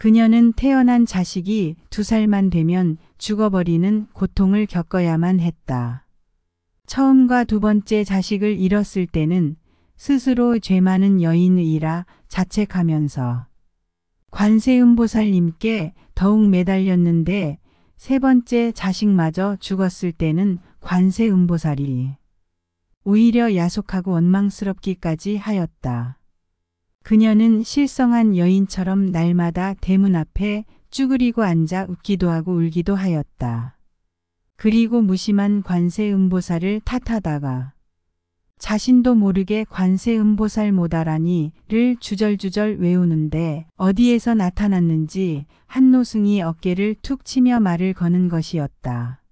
그녀는 태어난 자식이 두 살만 되면 죽어버리는 고통을 겪어야만 했다. 처음과 두 번째 자식을 잃었을 때는 스스로 죄 많은 여인이라 자책하면서 관세음보살님께 더욱 매달렸는데 세 번째 자식마저 죽었을 때는 관세음보살이 오히려 야속하고 원망스럽기까지 하였다. 그녀는 실성한 여인처럼 날마다 대문 앞에 쭈그리고 앉아 웃기도 하고 울기도 하였다. 그리고 무심한 관세음보살을 탓하다가 자신도 모르게 관세음보살 모다라니를 주절주절 외우는데 어디에서 나타났는지 한노승이 어깨를 툭 치며 말을 거는 것이었다.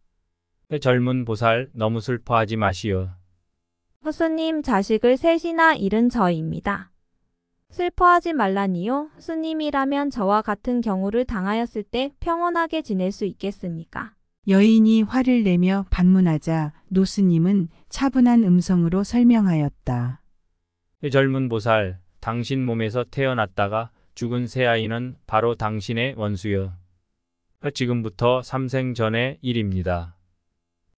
그 젊은 보살 너무 슬퍼하지 마시오. 허수님 자식을 셋이나 잃은 저입니다. 슬퍼하지 말라니요. 스님이라면 저와 같은 경우를 당하였을 때 평온하게 지낼 수 있겠습니까? 여인이 화를 내며 반문하자 노스님은 차분한 음성으로 설명하였다. 젊은 보살, 당신 몸에서 태어났다가 죽은 새 아이는 바로 당신의 원수여. 지금부터 삼생 전의 일입니다.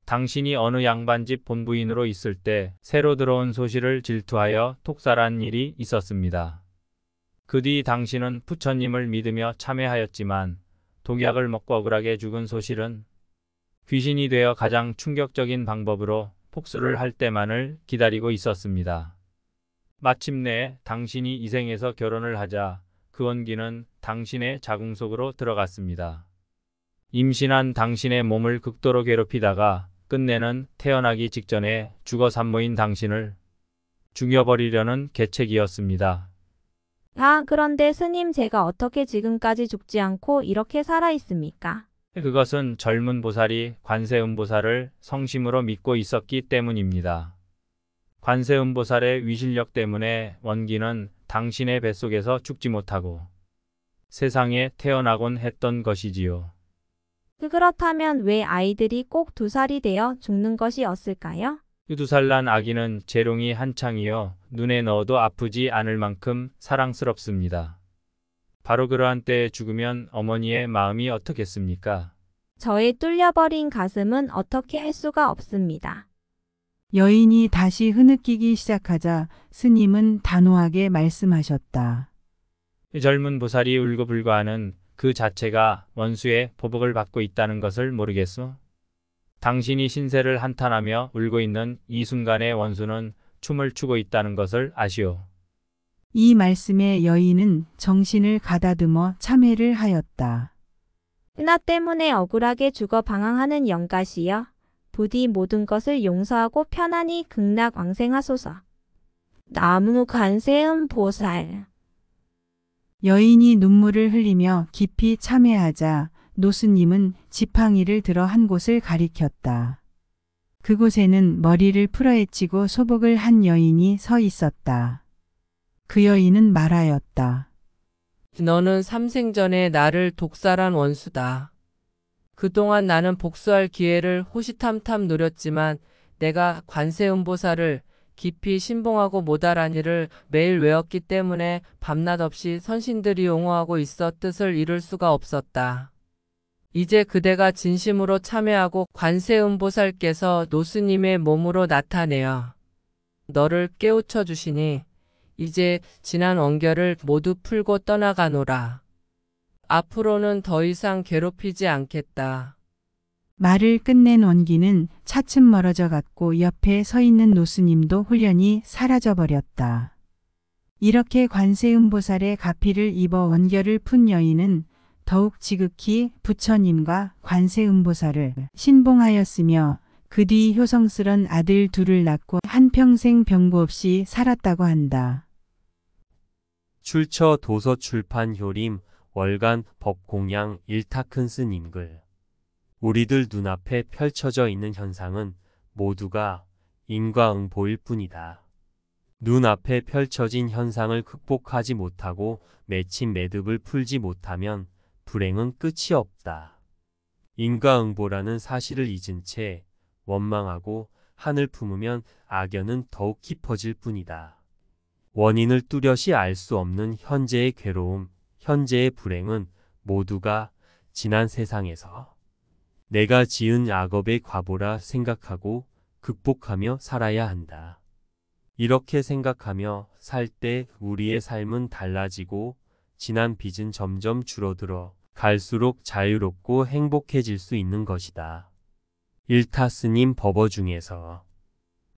당신이 어느 양반집 본부인으로 있을 때 새로 들어온 소식을 질투하여 톡살한 일이 있었습니다. 그뒤 당신은 부처님을 믿으며 참회하였지만 독약을 먹고 억울하게 죽은 소실은 귀신이 되어 가장 충격적인 방법으로 폭수를 할 때만을 기다리고 있었습니다. 마침내 당신이 이생에서 결혼을 하자 그 원기는 당신의 자궁 속으로 들어갔습니다. 임신한 당신의 몸을 극도로 괴롭히다가 끝내는 태어나기 직전에 죽어 산모인 당신을 죽여버리려는 계책이었습니다. 다 아, 그런데 스님 제가 어떻게 지금까지 죽지 않고 이렇게 살아있습니까? 그것은 젊은 보살이 관세음보살을 성심으로 믿고 있었기 때문입니다. 관세음보살의 위실력 때문에 원기는 당신의 뱃속에서 죽지 못하고 세상에 태어나곤 했던 것이지요. 그 그렇다면 왜 아이들이 꼭 두 살이 되어 죽는 것이었을까요? 유두살난 아기는 재롱이 한창이어 눈에 넣어도 아프지 않을 만큼 사랑스럽습니다. 바로 그러한 때에 죽으면 어머니의 마음이 어떻겠습니까? 저의 뚫려버린 가슴은 어떻게 할 수가 없습니다. 여인이 다시 흐느끼기 시작하자 스님은 단호하게 말씀하셨다. 젊은 보살이 울고불고하는 그 자체가 원수의 보복을 받고 있다는 것을 모르겠소? 당신이 신세를 한탄하며 울고 있는 이 순간에 원수는 춤을 추고 있다는 것을 아시오. 이 말씀에 여인은 정신을 가다듬어 참회를 하였다. 은하 때문에 억울하게 죽어 방황하는 영가시여 부디 모든 것을 용서하고 편안히 극락 왕생하소서. 나무 간세음 보살 여인이 눈물을 흘리며 깊이 참회하자 노스님은 지팡이를 들어 한 곳을 가리켰다. 그곳에는 머리를 풀어헤치고 소복을 한 여인이 서 있었다. 그 여인은 말하였다. 너는 삼생전에 나를 독살한 원수다. 그동안 나는 복수할 기회를 호시탐탐 노렸지만 내가 관세음보살을 깊이 신봉하고 모다란 일을 매일 외웠기 때문에 밤낮 없이 선신들이 옹호하고 있어 뜻을 이룰 수가 없었다. 이제 그대가 진심으로 참여하고 관세음보살께서 노스님의 몸으로 나타내어 너를 깨우쳐 주시니 이제 지난 원결을 모두 풀고 떠나가노라. 앞으로는 더 이상 괴롭히지 않겠다. 말을 끝낸 원기는 차츰 멀어져 갔고 옆에 서 있는 노스님도 훈련히 사라져 버렸다. 이렇게 관세음보살의 가피를 입어 원결을 푼 여인은 더욱 지극히 부처님과 관세음보사를 신봉하였으며 그 뒤 효성스런 아들 둘을 낳고 한평생 병고 없이 살았다고 한다. 출처 도서 출판 효림 월간 법공양 일타큰쓴 인글 우리들 눈앞에 펼쳐져 있는 현상은 모두가 인과응보일 뿐이다. 눈앞에 펼쳐진 현상을 극복하지 못하고 맺힌 매듭을 풀지 못하면 불행은 끝이 없다. 인과응보라는 사실을 잊은 채 원망하고 한을 품으면 악연은 더욱 깊어질 뿐이다. 원인을 뚜렷이 알 수 없는 현재의 괴로움, 현재의 불행은 모두가 지난 세상에서 내가 지은 악업의 과보라 생각하고 극복하며 살아야 한다. 이렇게 생각하며 살 때 우리의 삶은 달라지고 지난 빚은 점점 줄어들어 갈수록 자유롭고 행복해질 수 있는 것이다. 일타 스님 법어 중에서